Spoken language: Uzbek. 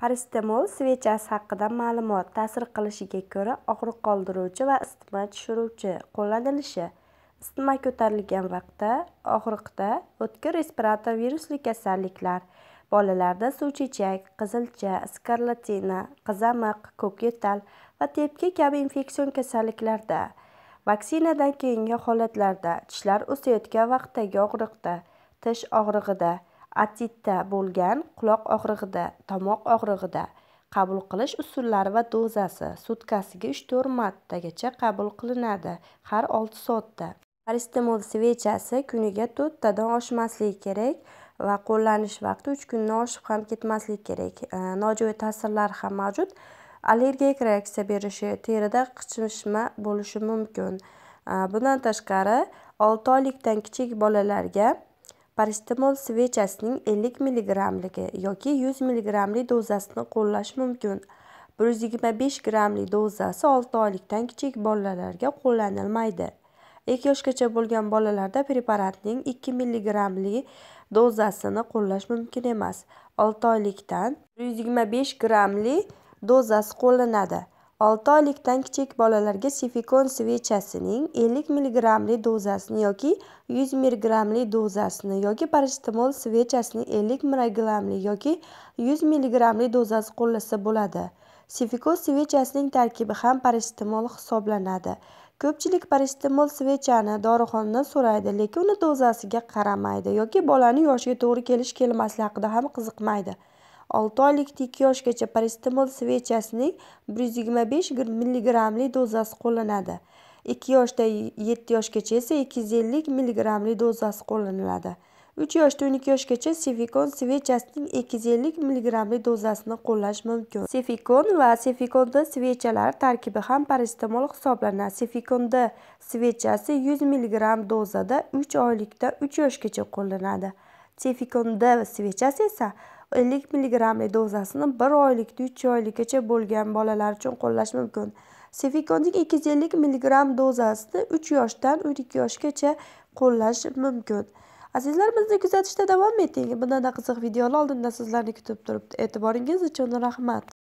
Paracetamol svechasi haqida ma'lumot ta'sir qilishiga ko'ra og'riq qoldiruvchi va isitma tushiruvchi qo'llanilishi isitma ko'tarilgan vaqtda og'riqda o'tkir respirator virusli kasalliklar bolalarda suv chechak qizilcha skarlatina qizamiq ko'k yo'tal va tepki kabi infeksion kasalliklarda vaksinadan keyingi holatlarda tishlar o'sayotgan vaqtdagi og'riqda tish og'rig'ida atitda bo'lgan quloq og'rig'ida tomoq og'rig'ida qabul qilish usullari va dozasi sutkasiga 3-4 martagacha qabul qilinadi har 6 soatda paristemol svechasi kuniga 4 tadan oshmasligi kerak va qo'llanish vaqti 3 kundan oshib ham ketmasligi kerak e, nojo'ya ta'sirlar ham mavjud allergik reaksiya berishi terida qichishma bo'lishi mumkin e, bundan tashqari 6 oylikdan kichik bolalarga Paracetamol svechasining 50 mg yoki 100 mg dozasini qo'llash mumkin. 125 gramli dozasi 6 oylikdan kichik bolalarga qo'llanilmaydi. 2 yoshgacha bo'lgan bolalarda preparatning 2 mg dozasini qo'llash mumkin emas. 6 oylikdan 125 gramli dozasi qo'llanadi. olti oylikdan kichik bolalarga sifikon svechasining ellik milligramli dozasini yoki yuz milligramli dozasini yoki paracetamol svechasining ellik milligramli yoki yuz milligramli dozasi qo'llasa bo'ladi sifikon svechasining tarkibi ham paracetamol hisoblanadi ko'pchilik paracetamol svechani dorixonadan so'raydi lekin uni dozasiga qaramaydi yoki bolani yoshiga to'g'ri kelish kelmasligi haqida ham qiziqmaydi 6 oylik tik yoshgacha paristemol svechasining 125 mg dozasi qo'llaniladi. 2 yoshdan 7 yoshgacha esa 250 mg dozasi qo'llaniladi 3 yoshdan 12 yoshgacha sefikon svechasining 250 mg dozasini qo'llash mumkin. Sefikon va sefikonda svechalar tarkibi ham paracetamol hisoblanadi. Sefikonda svechasi 100 mg dozada 3 oylikda 3 yoshgacha qo'llanadi. Sefikonda svechasi esa ellik mg dozasini bir oylik uch oylikgacha bo'lgan bolalar uchun qo'llash mumkin sefikonning ikki yuz ellik dozasini uch yoshdan o'n ikki yoshgacha qo'llash mumkin azizlar bizni kuzatishda davom eting bundan qiziq videolar oldinda sizlarni kutib turibdi e'tiboringiz uchun rahmat